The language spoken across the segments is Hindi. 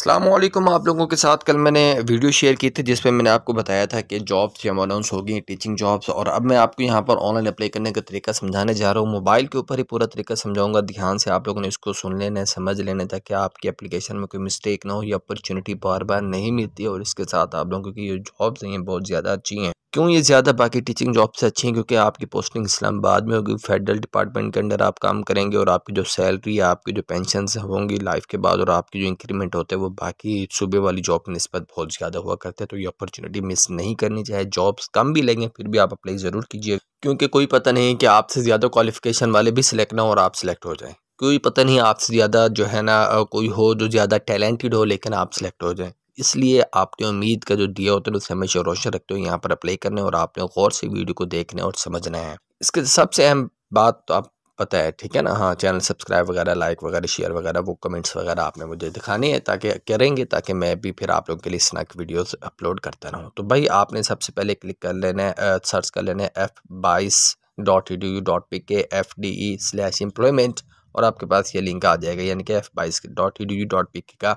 अल्लाम आप लोगों के साथ कल मैंने वीडियो शेयर की थी जिसमें मैंने आपको बताया था कि जॉब्स जब अनाउंस हो गई टीचिंग जॉब्स और अब मैं आपको यहाँ पर ऑनलाइन अप्लाई करने का तरीका समझाने जा रहा हूँ मोबाइल के ऊपर ही पूरा तरीका समझाऊंगा ध्यान से आप लोगों ने इसको सुन लेना समझ लेना ताकि आपकी अपलीकेशन में कोई मिस्टेक ना हो या अपॉर्चुनिटी बार बार नहीं मिलती और इसके साथ आप लोगों की जो जॉब्स हैं बहुत ज़्यादा अच्छी हैं क्यों ये ज़्यादा बाकी टीचिंग जॉब से अच्छी हैं क्योंकि आपकी पोस्टिंग इस्लामाबाद में होगी फेडरल डिपार्टमेंट के अंडर आप काम करेंगे और आपकी जो सैलरी है आपकी जो पेंशन होंगी लाइफ के बाद और आपकी जो इंक्रीमेंट होते हैं वो बाकी सूबे वाली जॉब की नस्बत बहुत ज़्यादा हुआ करते हैं तो ये अपॉर्चुनिटी मिस नहीं करनी चाहिए जॉब्स कम भी लेंगे फिर भी आप अप्लाई ज़रूर कीजिए क्योंकि कोई पता नहीं कि आपसे ज़्यादा क्वालिफिकेशन वाले भी सिलेक्ट ना हो और आप सिलेक्ट हो जाएँ कोई पता नहीं आपसे ज़्यादा जो है ना कोई हो जो ज़्यादा टैलेंटेड हो लेकिन आप सिलेक्ट हो जाएँ इसलिए आपने उम्मीद का जो दिया होता है उसे हमेशा रोशन रखते हो यहाँ पर अप्लाई करना है और आपने गौर से वीडियो को देखना और समझना है इसके सबसे अहम बात तो आप पता है ठीक है ना हाँ चैनल सब्सक्राइब वगैरह लाइक वगैरह शेयर वगैरह वो कमेंट्स वगैरह आपने मुझे दिखाने हैं ताकि करेंगे ताकि मैं भी फिर आप लोगों के लिए स्नैक वीडियोस अपलोड करता रहूँ तो भाई आपने सबसे पहले क्लिक कर लेना है सर्च कर लेना है एफ बाईस dot E D U dot P K F D E slash employment और आपके पास ये लिंक आ जाएगा यानी कि एफ बाईस dot E D U dot P K का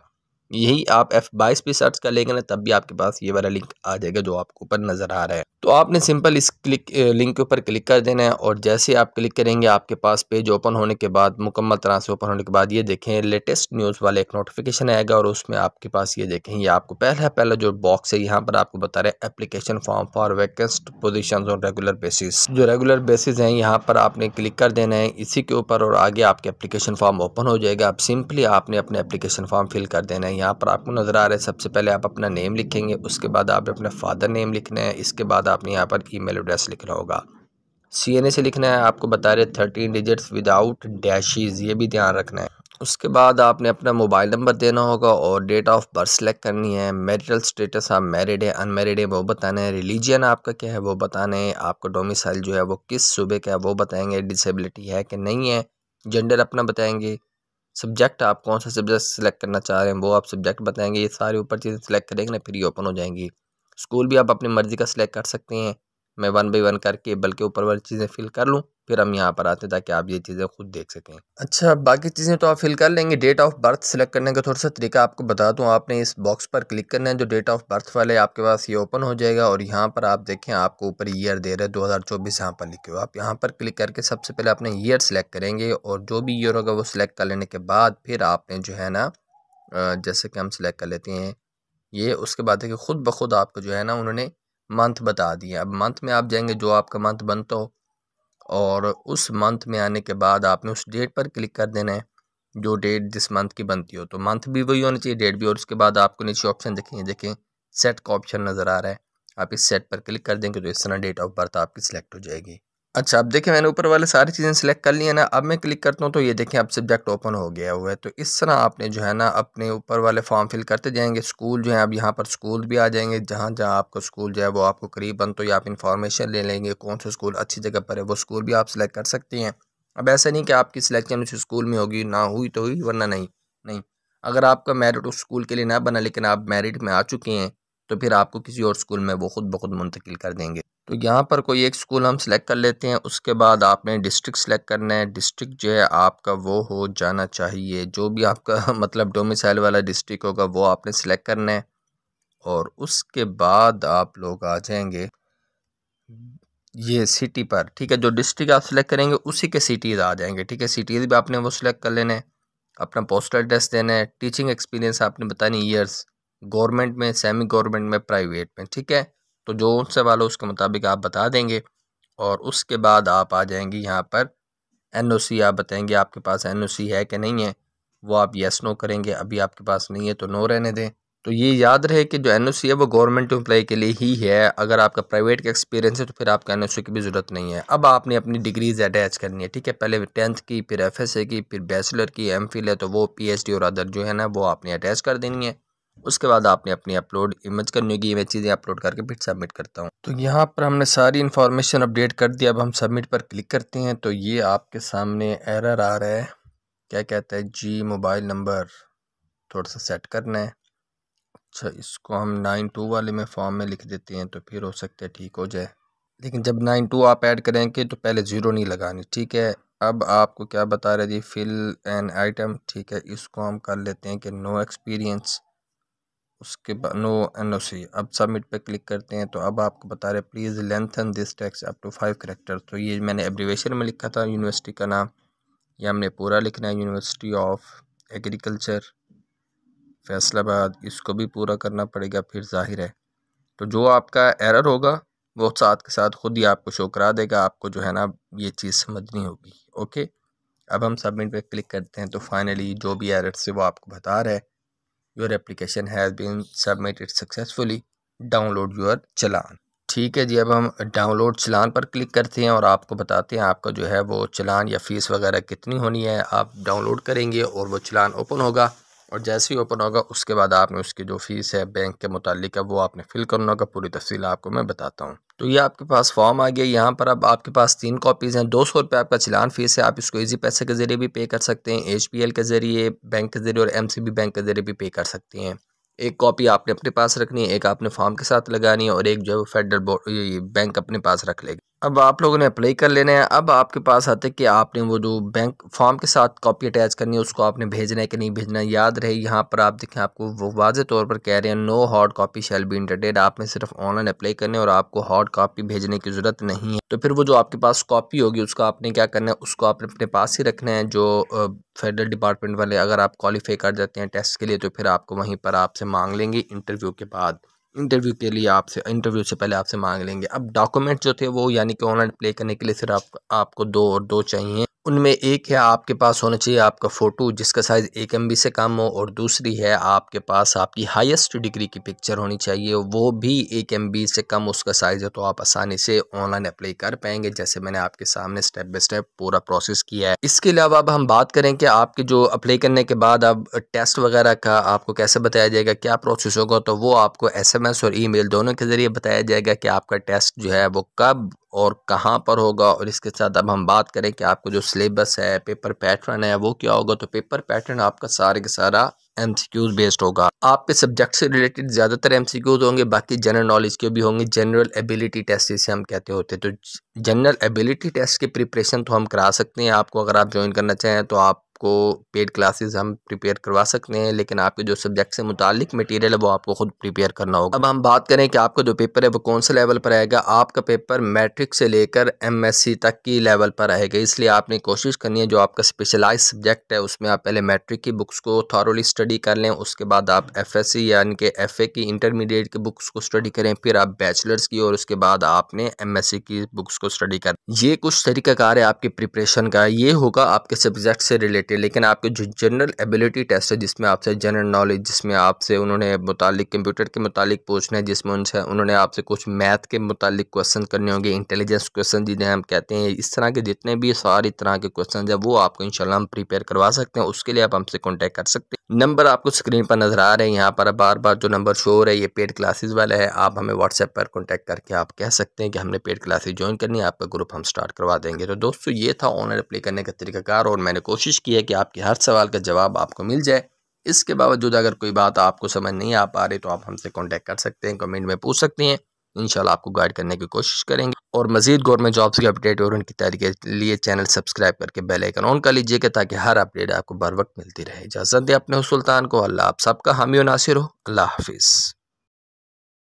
यही आप एफ बाईस पे सर्च कर लेंगे ना तब भी आपके पास ये वाला लिंक आ जाएगा जो आपको ऊपर नज़र आ रहा है तो आपने सिंपल इस क्लिक लिंक के ऊपर क्लिक कर देना है और जैसे आप क्लिक करेंगे आपके पास पेज ओपन होने के बाद मुकम्मल तरह से ओपन होने के बाद ये देखें लेटेस्ट न्यूज़ वाला एक नोटिफिकेशन आएगा और उसमें आपके पास ये देखें ये आपको पहला पहला जो बॉक्स है यहाँ पर आपको बता रहे हैं application form for vacant position on regular basis जो रेगुलर बेसिस हैं यहाँ पर आपने क्लिक कर देना है इसी के ऊपर और आगे आपके एप्लीकेशन फॉर्म ओपन हो जाएगा अब सिंपली आपने अपने एप्लीकेशन फॉर्म फिल कर देना है यहाँ पर आपको नज़र आ रहा है सबसे पहले आप अपना नेम लिखेंगे उसके बाद आप अपना फ़ादर नेम लिखना है इसके बाद आपने यहाँ पर ईमेल एड्रेस लिखना होगा सी एन ए से लिखना है आपको बता रहे थर्टीन डिजिट्स विदाउट डैशीज़ ये भी ध्यान रखना है उसके बाद आपने अपना मोबाइल नंबर देना होगा और डेट ऑफ बर्थ सेलेक्ट करनी है मैरिटल स्टेटस आप मैरिड है अनमेरिड है वो बताना है रिलीजन आपका क्या है वो बताना है आपका डोमिसाइल जो है वो किस सूबे का है वो बताएंगे डिसेबिलिटी है कि नहीं है जेंडर अपना बताएंगे सब्जेक्ट आप कौन सा सब्जेक्ट सेलेक्ट करना चाह रहे हैं वो आप सब्जेक्ट बताएंगे ये सारे ऊपर चीज़ें सेलेक्ट करेंगे ना फिर ये ओपन हो जाएंगी स्कूल भी आप अपनी मर्ज़ी का सिलेक्ट कर सकते हैं मैं वन बाई वन करके बल्कि ऊपर वाली चीज़ें फिल कर लूँ फिर हम यहाँ पर आते हैं ताकि आप ये चीज़ें खुद देख सकें अच्छा बाकी चीज़ें तो आप फिल कर लेंगे डेट ऑफ बर्थ सेलेक्ट करने का थोड़ा सा तरीका आपको बता दूँ आपने इस बॉक्स पर क्लिक करना है जो डेट ऑफ बर्थ वाले आपके पास ये ओपन हो जाएगा और यहाँ पर आप देखें आपको ऊपर ईयर दे रहे हैं दो हज़ार चौबीस यहाँ पर लिखे हो आप यहाँ पर क्लिक करके सबसे पहले अपने ईयर सेलेक्ट करेंगे और जो भी ईयर होगा वो सिलेक्ट कर लेने के बाद फिर आपने जो है ना जैसे कि हम सिलेक्ट कर लेते हैं ये उसके बाद है कि ख़ुद ब खुद आपको जो है ना उन्होंने मंथ बता दिए अब मंथ में आप जाएंगे जो आपका मंथ बनता हो और उस मंथ में आने के बाद आपने उस डेट पर क्लिक कर देना है जो डेट जिस मंथ की बनती हो तो मंथ भी वही होनी चाहिए डेट भी और उसके बाद आपको नीचे ऑप्शन देखेंगे देखें सेट का ऑप्शन नज़र आ रहा है आप इस सेट पर क्लिक कर देंगे तो इस तरह डेट ऑफ बर्थ आपकी सिलेक्ट हो जाएगी अच्छा अब देखें मैंने ऊपर वाले सारी चीज़ें सेलेक्ट कर ली है ना अब मैं क्लिक करता हूँ तो ये देखें अब सब्जेक्ट ओपन हो गया हुआ है तो इस तरह आपने जो है ना अपने ऊपर वाले फॉर्म फिल करते जाएंगे स्कूल जो है अब यहाँ पर स्कूल भी आ जाएंगे जहाँ जहाँ आपको स्कूल जो है वो आपको करीबन तो या आप इन्फॉर्मेशन ले लेंगे कौन सा स्कूल अच्छी जगह पर है वो स्कूल भी आप सिलेक्ट कर सकते हैं अब ऐसा नहीं कि आपकी सिलेक्शन उस स्कूल में होगी ना हुई तो हुई वरना नहीं नहीं अगर आपका मेरिट उस स्कूल के लिए ना बना लेकिन आप मेरिट में आ चुके हैं तो फिर आपको किसी और स्कूल में वो ख़ुद ब खुद मुंतकिल कर देंगे तो यहाँ पर कोई एक स्कूल हम सिलेक्ट कर लेते हैं उसके बाद आपने डिस्ट्रिक्ट सिलेक्ट करना है डिस्ट्रिक्ट जो है आपका वो हो जाना चाहिए जो भी आपका मतलब डोमिसाइल वाला डिस्ट्रिक्ट होगा वो आपने सेलेक्ट करना है और उसके बाद आप लोग आ जाएंगे ये सिटी पर ठीक है जो डिस्ट्रिक्ट आप सिलेक्ट करेंगे उसी के सिटीज़ आ जाएंगे ठीक है सिटीज़ भी आपने वो सिलेक्ट कर लेना है अपना पोस्टल एड्रेस देना है टीचिंग एक्सपीरियंस आपने बतानी ईयर्स गवर्नमेंट में सेमी गवर्नमेंट में प्राइवेट में ठीक है तो जो सवाल है उसके मुताबिक आप बता देंगे और उसके बाद आप आ जाएंगे यहाँ पर एन ओ सी आप बताएंगे आपके पास एन ओ सी है कि नहीं है वो आप येस नो करेंगे अभी आपके पास नहीं है तो नो रहने दें तो ये याद रहे कि जो एन ओ सी है वो गवर्नमेंट एम्प्लॉय के लिए ही है अगर आपका प्राइवेट का एक्सपीरियंस है तो फिर आपका एन ओ सी की भी ज़रूरत नहीं है अब आपने अपनी डिग्रीज अटैच करनी है ठीक है पहले टेंथ की फिर एफ एस ए की फिर बैचलर की एम फिल है तो वो पी एच डी और अदर जो है ना वो आपने अटैच कर देनी है उसके बाद आपने अपनी अपलोड इमेज करनी होगी मैं चीज़ें अपलोड करके फिर सबमिट करता हूँ तो यहाँ पर हमने सारी इन्फॉर्मेशन अपडेट कर दी अब हम सबमिट पर क्लिक करते हैं तो ये आपके सामने एरर आ रहा है क्या कहता है जी मोबाइल नंबर थोड़ा सा सेट करना है अच्छा इसको हम नाइन टू वाले में फॉर्म में लिख देते हैं तो फिर हो सकता है ठीक हो जाए लेकिन जब नाइन टू आप ऐड करेंगे तो पहले ज़ीरो नहीं लगानी ठीक है अब आपको क्या बता रहे जी फिल एन आइटम ठीक है इसको हम कर लेते हैं कि नो एक्सपीरियंस उसके बाद नो एन ओ सी अब सबमिट पे क्लिक करते हैं तो अब आपको बता रहे please lengthen this text up to five character तो ये मैंने एब्रीवेशन में लिखा था यूनिवर्सिटी का नाम ये हमने पूरा लिखना है यूनिवर्सिटी ऑफ एग्रीकल्चर फैसलाबाद इसको भी पूरा करना पड़ेगा फिर जाहिर है तो जो आपका एरर होगा वो साथ के साथ ख़ुद ही आपको शो करा देगा आपको जो है ना ये चीज़ समझनी होगी ओके अब हम सबमिट पे क्लिक करते हैं तो फाइनली जो भी एरर से वो आपको बता रहा है your application has been submitted successfully download your challan ठीक है जी अब हम डाउनलोड चलान पर क्लिक करते हैं और आपको बताते हैं आपका जो है वो चलान या फ़ीस वगैरह कितनी होनी है आप डाउनलोड करेंगे और वो चलान ओपन होगा और जैसे ही ओपन होगा उसके बाद आपने उसकी जो फ़ीस है बैंक के मुतालिक है वो आपने फ़िल करना होगा पूरी तफसील आपको मैं बताता हूँ तो ये आपके पास फॉर्म आ गया यहाँ पर अब आपके पास तीन कॉपीज़ हैं दो सौ रुपये आपका चलान फ़ीस है आप इसको इजी पैसे के ज़रिए भी पे कर सकते हैं एच पी एल के ज़रिए बैंक के ज़रिए और एम सी बी बैंक के ज़रिए भी पे कर सकते हैं एक कॉपी आपने अपने पास रखनी है एक आपने फॉर्म के साथ लगानी है और एक जो है फेडरल बैंक अपने पास रख लेगा अब आप लोगों ने अप्लाई कर लेना है अब आपके पास आते कि आपने वो जो बैंक फॉर्म के साथ कॉपी अटैच करनी है उसको आपने भेजना है कि नहीं भेजना याद रहे यहाँ पर आप देखें आपको वो वाज तौर पर कह रहे हैं no hard copy shall be intended आपने सिर्फ ऑनलाइन अप्लाई करने और आपको हार्ड कॉपी भेजने की ज़रूरत नहीं है तो फिर वो जो आपके पास कॉपी होगी उसको आपने क्या करना है उसको आपने अपने पास ही रखना है जो फेडरल डिपार्टमेंट वाले अगर आप क्वालिफाई कर जाते हैं टेस्ट के लिए तो फिर आपको वहीं पर आपसे मांग लेंगे इंटरव्यू के बाद इंटरव्यू के लिए आपसे इंटरव्यू से पहले आपसे मांग लेंगे अब डॉक्यूमेंट जो थे वो यानी कि ऑनलाइन प्ले करने के लिए सिर्फ आप, आपको दो और दो चाहिए उनमें एक है आपके पास होना चाहिए आपका फ़ोटो जिसका साइज़ एक एम से कम हो और दूसरी है आपके पास आपकी हाईएस्ट डिग्री की पिक्चर होनी चाहिए वो भी एक एम से कम उसका साइज़ है तो आप आसानी से ऑनलाइन अप्लाई कर पाएंगे जैसे मैंने आपके सामने स्टेप बाई स्टेप पूरा प्रोसेस किया है इसके अलावा अब हम बात करें कि आपके जो अप्लाई करने के बाद अब टेस्ट वगैरह का आपको कैसे बताया जाएगा क्या प्रोसेस होगा तो वो आपको एस और ई दोनों के ज़रिए बताया जाएगा कि आपका टेस्ट जो है वो कब और कहाँ पर होगा और इसके साथ अब हम बात करें कि आपको जो सिलेबस है पेपर पैटर्न है वो क्या होगा तो पेपर पैटर्न आपका सारे का सारा एम सी क्यूज़ बेस्ड होगा आपके सब्जेक्ट से रिलेटेड ज़्यादातर एम होंगे बाकी जनरल नॉलेज के भी होंगे जनरल एबिलिटी टेस्ट जिसे हम कहते होते तो जनरल एबिलिटी टेस्ट की प्रिपरेशन तो हम करा सकते हैं आपको अगर आप ज्वाइन करना चाहें तो आप आपको पेड क्लासेस हम प्रिपेयर करवा सकते हैं लेकिन आपके जो सब्जेक्ट से मुतालिक मटेरियल है वो आपको ख़ुद प्रिपेयर करना होगा अब हम बात करें कि आपका जो पेपर है वो कौन से लेवल पर आएगा आपका पेपर मैट्रिक से लेकर एमएससी तक की लेवल पर आएगा इसलिए आपने कोशिश करनी है जो आपका स्पेशलाइज सब्जेक्ट है उसमें आप पहले मैट्रिक की बुक्स को थॉरली स्टडी कर लें उसके बाद आप एफ एस सी यानी कि एफ ए की इंटरमीडिएट की बुक्स को स्टडी करें फिर आप बैचलर्स की और उसके बाद आपने एम एस सी की बुक्स को स्टडी कर ये कुछ तरीकाकार है आपके प्रिपरेशन का ये होगा आपके सब्जेक्ट से रिलेटेड रिलेटेड लेकिन आपके जो जनरल एबिलिटी टेस्ट है जिसमें आपसे जनरल नॉलेज जिसमें आपसे उन्होंने मुतालिक कंप्यूटर के मुतालिक पूछना है जिसमें उनसे उन्होंने आपसे कुछ मैथ के मुतालिक क्वेश्चन करने होंगे इंटेलिजेंस क्वेश्चन जिन्हें हम कहते हैं इस तरह के जितने भी सारी तरह के क्वेश्चन है वो आपको इन हम प्रिपेयर करवा सकते हैं उसके लिए आप हमसे कॉन्टैक्ट कर सकते हैं नंबर आपको स्क्रीन पर नजर आ रहे हैं यहाँ पर बार बार जो नंबर शो हो रहा है ये पेड क्लासेज वाला है आप हमें व्हाट्सएप पर कॉन्टैक्ट करके आप कह सकते हैं कि हमने पेड क्लासेज ज्वाइन करनी है आपका ग्रुप हम स्टार्ट करवा देंगे तो दोस्तों ये था ऑनलाइन अप्लाई करने का तरीकाकार और मैंने कोशिश की है कि आपके हर सवाल का जवाब आपको मिल जाए इसके बावजूद अगर कोई बात आपको समझ नहीं आ पा रही तो आप हमसे कॉन्टैक्ट कर सकते हैं कमेंट में पूछ सकते हैं इंशाल्लाह आपको गाइड करने की कोशिश करेंगे और मजीद गवर्नमेंट जॉब्स की अपडेट और उनकी तैयारी के लिए चैनल सब्सक्राइब करके बेल आइकन ऑन कर लीजिएगा ताकि हर अपडेट आपको बर वक्त मिलती रहे इजाज़त दें अपने सुल्तान को अल्लाह आप सबका हामी नासिर हो अल्लाह हाफिज़